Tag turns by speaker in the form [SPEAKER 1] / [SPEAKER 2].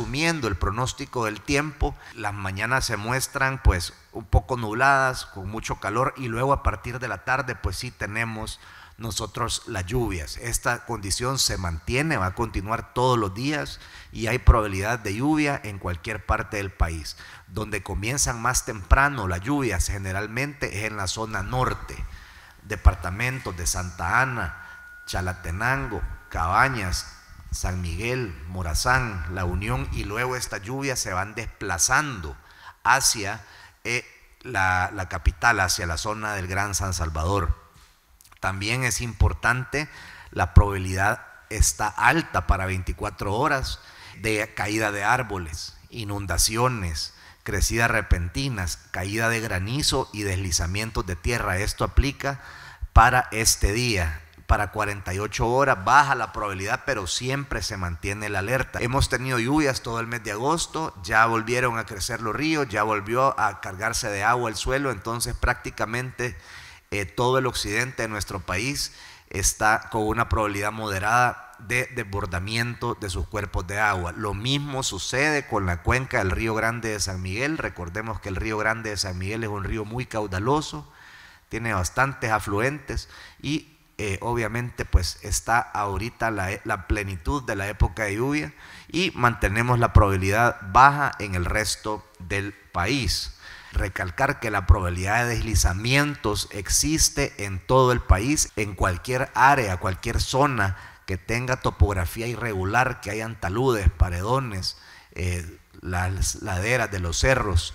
[SPEAKER 1] Resumiendo el pronóstico del tiempo. Las mañanas se muestran pues un poco nubladas, con mucho calor y luego a partir de la tarde pues sí tenemos nosotros las lluvias. Esta condición se mantiene, va a continuar todos los días y hay probabilidad de lluvia en cualquier parte del país. Donde comienzan más temprano las lluvias generalmente es en la zona norte, departamentos de Santa Ana, Chalatenango, Cabañas, San Miguel, Morazán, La Unión y luego esta lluvia se van desplazando hacia eh, la, la capital, hacia la zona del Gran San Salvador. También es importante, la probabilidad está alta para 24 horas de caída de árboles, inundaciones, crecidas repentinas, caída de granizo y deslizamientos de tierra. Esto aplica para este día para 48 horas, baja la probabilidad, pero siempre se mantiene la alerta. Hemos tenido lluvias todo el mes de agosto, ya volvieron a crecer los ríos, ya volvió a cargarse de agua el suelo, entonces prácticamente eh, todo el occidente de nuestro país está con una probabilidad moderada de desbordamiento de sus cuerpos de agua. Lo mismo sucede con la cuenca del río Grande de San Miguel. Recordemos que el río Grande de San Miguel es un río muy caudaloso, tiene bastantes afluentes y eh, obviamente pues está ahorita la, plenitud de la época de lluvia y mantenemos la probabilidad baja en el resto del país. Recalcar que la probabilidad de deslizamientos existe en todo el país, en cualquier área, cualquier zona que tenga topografía irregular, que hayan taludes, paredones, eh, las laderas de los cerros.